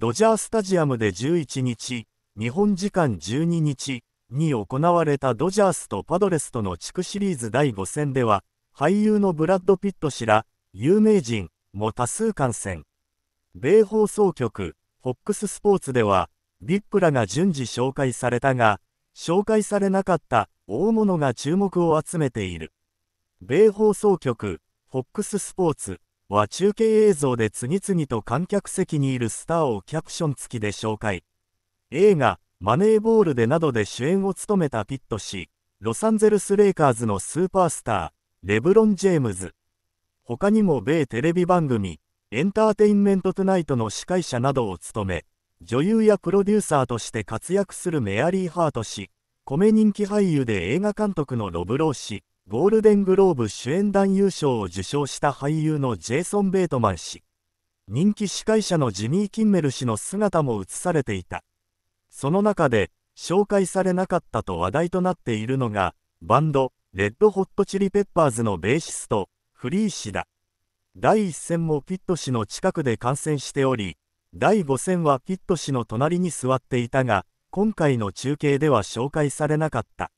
ドジャースタジアムで11日、日本時間12日に行われたドジャースとパドレスとの地区シリーズ第5戦では、俳優のブラッド・ピット氏ら、有名人も多数観戦。米放送局、FOX スポーツでは、VIP らが順次紹介されたが、紹介されなかった大物が注目を集めている。米放送局、FOX スポーツ、は中継映像で次々と観客席にいるスターをキャプション付きで紹介映画「マネーボール」でなどで主演を務めたピット氏ロサンゼルス・レイカーズのスーパースターレブロン・ジェームズ他にも米テレビ番組「エンターテインメント・トゥナイト」の司会者などを務め女優やプロデューサーとして活躍するメアリー・ハート氏米人気俳優で映画監督のロブロー氏ゴールデングローブ主演男優賞を受賞した俳優のジェイソン・ベートマン氏人気司会者のジミー・キンメル氏の姿も映されていたその中で紹介されなかったと話題となっているのがバンドレッド・ホット・チリ・ペッパーズのベーシストフリー氏だ第1戦もピット氏の近くで観戦しており第5戦はピット氏の隣に座っていたが今回の中継では紹介されなかった